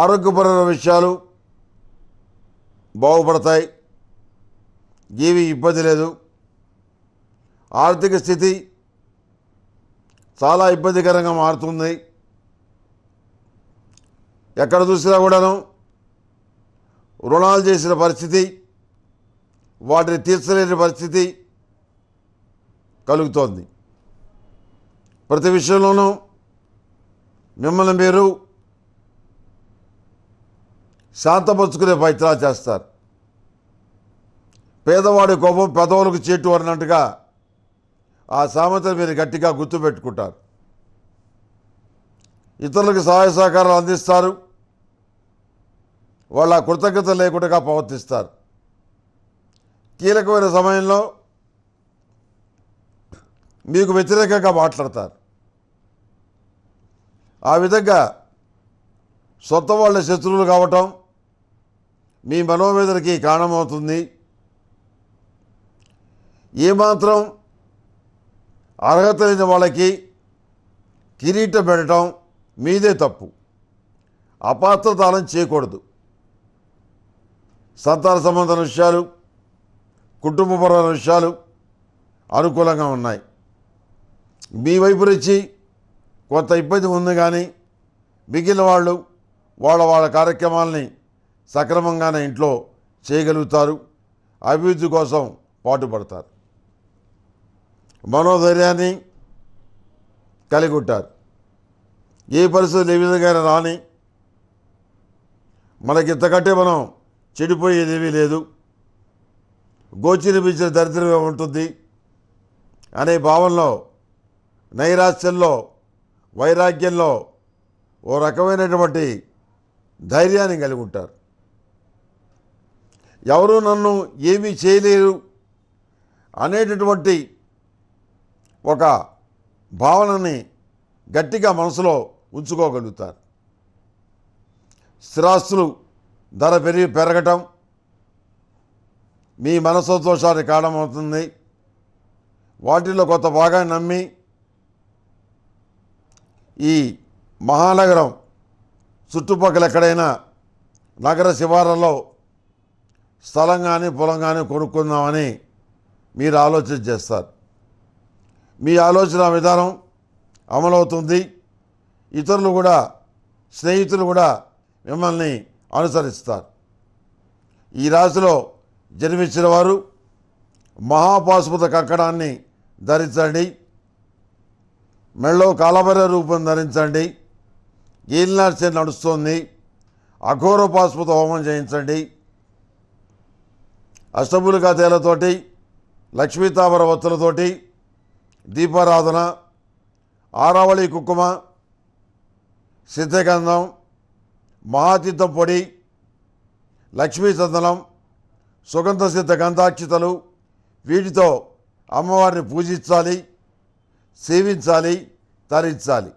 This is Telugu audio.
ఆరోగ్యపరమైన విషయాలు బాగుపడతాయి ఏవి ఇబ్బంది లేదు ఆర్థిక స్థితి చాలా ఇబ్బందికరంగా మారుతుంది ఎక్కడ చూసినా కూడాను రుణాలు చేసిన పరిస్థితి వాటిని తీర్చలేని పరిస్థితి కలుగుతోంది ప్రతి విషయంలోనూ మిమ్మల్ని మీరు శాంతపరుచుకునే ప్రయత్నాలు చేస్తారు పేదవాడి కోపం పెదవులకు చేటు అన్నట్టుగా ఆ సామెతను మీరు గట్టిగా గుర్తుపెట్టుకుంటారు ఇతరులకు సహాయ సహకారాలు అందిస్తారు వాళ్ళ కృతజ్ఞత లేకుండా ప్రవర్తిస్తారు కీలకమైన సమయంలో మీకు వ్యతిరేకంగా మాట్లాడతారు ఆ విధంగా సొంత వాళ్ళ శత్రువులు కావటం మీ మనోవేదనకి కారణమవుతుంది ఏమాత్రం అర్హత లేని వాళ్ళకి కిరీటం పెట్టడం మీదే తప్పు అపాత్రతాలను చేయకూడదు సంతాన సంబంధం విషయాలు కుటుంబపరమైన విషయాలు అనుకూలంగా ఉన్నాయి మీ వైపు నుంచి కొంత ఇబ్బంది ఉంది కానీ మిగిలిన వాళ్ళు వాళ్ళ వాళ్ళ కార్యక్రమాలని సక్రమంగానే ఇంట్లో చేయగలుగుతారు అభివృద్ధి కోసం పాటుపడతారు మనోధైర్యాన్ని కలిగి ఉంటారు ఏ పరిస్థితులు ఏ విధంగా రాని మనకి ఇంతకంటే మనం చెడిపోయేదేమీ లేదు గోచినిపించిన దరిద్రమే ఉంటుంది అనే భావనలో నైరాశ్యంలో వైరాగ్యంలో ఓ రకమైనటువంటి ధైర్యాన్ని కలిగి ఉంటారు ఎవరు నన్ను ఏమీ చేయలేరు అనేటటువంటి ఒక భావనని గట్టిగా మనసులో ఉంచుకోగలుగుతారు స్థిరాస్తులు ధర పెరిగి పెరగటం మీ కారణం కారణమవుతుంది వాటిలో కొత్త భాగాన్ని నమ్మి ఈ మహానగరం చుట్టుపక్కల ఎక్కడైనా నగర శివారాల్లో స్థలం కానీ పొలం కానీ కొనుక్కుందామని మీరు ఆలోచన చేస్తారు మీ ఆలోచన విధానం అమలవుతుంది ఇతరులు కూడా స్నేహితులు కూడా మిమ్మల్ని అనుసరిస్తారు ఈ రాశిలో జన్మించిన వారు మహాపాశుపత కక్కడాన్ని ధరించండి మెళ్ళో కాలబర రూపం ధరించండి గీల్నార్చే నడుస్తోంది అఘోర పాశుపత హోమం చేయించండి అష్టములుగా తేలతోటి లక్ష్మీతామర వత్తులతోటి దీపారాధన ఆరావళి కుక్కుమ సిద్ధగంధం మహాతీర్థం పొడి లక్ష్మీ చందనం సుగంధ సిద్ధ గంధాక్షితలు వీటితో అమ్మవారిని పూజించాలి సేవించాలి తరించాలి